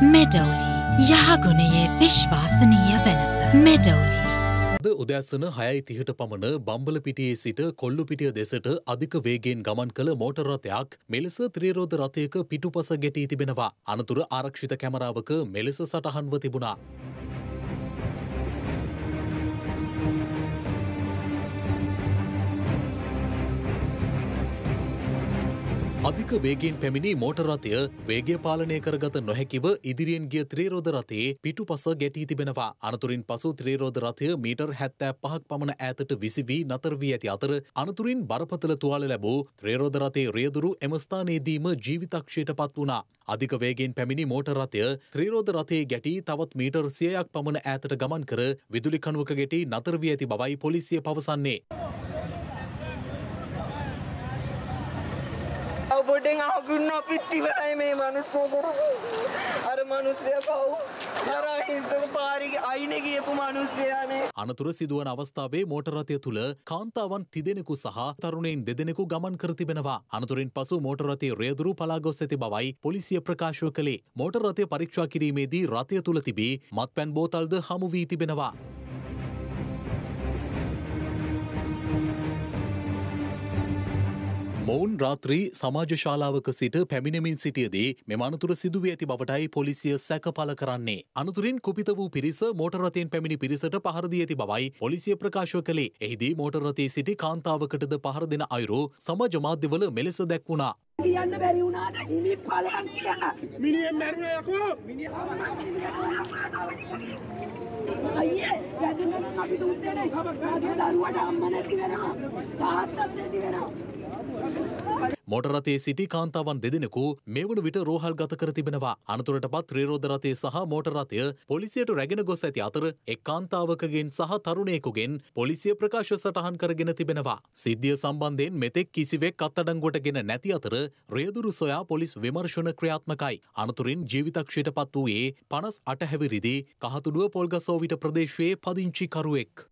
මෙඩවලි යහගුණයේ විශ්වාසනීය වෙනස මෙඩවලි අද උදැස්සන හයයි තිහට පමණ බම්බලපිටියේ සිට කොල්ලුපිටිය දෙසට අධික වේගෙන් ගමන් කළ මෝටරරථයක් මෙලෙස ත්‍රීරෝධ රථයක පිටුපස ගෙටී තිබෙනවා. අනතුර ආරක්ෂිත කැමරාවක මෙලෙස සටහන්ව තිබුණා. අධික වේගෙන් පැමිණි මෝටර් රථය වේගය පාලනය කරගත නොහැකිව ඉදිරියෙන් ගිය ත්‍රේරෝද රථයේ පිටුපස ගැටී තිබෙනවා. අනතුරින් පසු ත්‍රේරෝද රථය මීටර් 75ක් පමණ ඈතට විසි වී නතර වී ඇති අතර අනතුරින් බරපතල තුවාල ලැබූ ත්‍රේරෝද රථයේ රියදුරු එම ස්ථානයේදීම ජීවිතක්ෂයට පත් වුණා. අධික වේගෙන් පැමිණි මෝටර් රථය ත්‍රීරෝද රථයේ ගැටී තවත් මීටර් 100ක් පමණ ඈතට ගමන් කර විදුලි කණුවක ගැටී නතර වී ඇති බවයි පොලිසිය පවසන්නේ. ගොඩෙන් අහගන්න අපිත් ඉවරයි මේ මිනිස්සු අර මිනිස්සයා පව් අර අහිංසක පාරිගේ අයිනේ ගියපු මිනිස්සයානේ අනතුර සිදුවන අවස්ථාවේ මෝටර රථය තුල කාන්තාවන් තිදෙනෙකු සහ තරුණයින් දෙදෙනෙකු ගමන් කර තිබෙනවා. අනතුරින් පසු මෝටර රථයේ රියදුරු පලා ගොස් ඇති බවයි පොලිසිය ප්‍රකාශ කළේ. මෝටර රථය පරීක්ෂා කිරීමේදී රථය තුල තිබී මත්පැන් බෝතල්ද හමු වී තිබෙනවා. මොවුන් රාත්‍රී සමාජ ශාලාවක සිට පැමිණමින් සිටියදී මෙම අනතුර සිදුවී ඇති බවටයි පොලිසිය සැකපල කරන්නේ. අනතුරින් කුපිත වූ පිරිස මෝටරතයෙන් පැමිණි පිරිසට පහරදී ඇති බවයි පොලිසිය ප්‍රකාශව කළේ. එහිදී මෝටරතේ සිටි කාන්තාවකටද පහර දෙන අයුරු සමාජ මාධ්‍යවල මෙලෙස දැක්වුණා. කියන්න බැරි වුණාට හිමි පලයන් කියලා. මිනිහෙන් මැරුණා යකෝ. අයියේ වැදුනනම් අපි දුන්නේ නැහැ. කාගේ දරුවට අම්ම නැති වෙනවා. තාත්තත් නැති වෙනවා. මොටරතේ සිටි කාන්තාවන් දෙදෙනෙකු මේ වන විට රෝහල් ගත කර තිබෙනවා. අනතුරට පත් ත්‍රීරෝධරතය සහ මොටරතය පොලිසියට රැගෙන ගොස් ඇති අතර එක් කාන්තාවකගෙන් සහ තරුණයෙකුගෙන් පොලිසිය ප්‍රකාශ සටහන් කරගෙන තිබෙනවා. සිද්ධිය සම්බන්ධයෙන් මෙතෙක් කිසිවෙක් අත්තඩංගොටගෙන නැති අතර රියදුරු සොයා පොලිස් විමර්ශන ක්‍රියාත්මකයි. අනතුරින් ජීවිතක්ෂයට පත් වූයේ පනස් අටහැවිරිදි කහතුඩුව පොල්ගසෝවිට ප්‍රදේශයේ පදිංචිකරුවෙක්.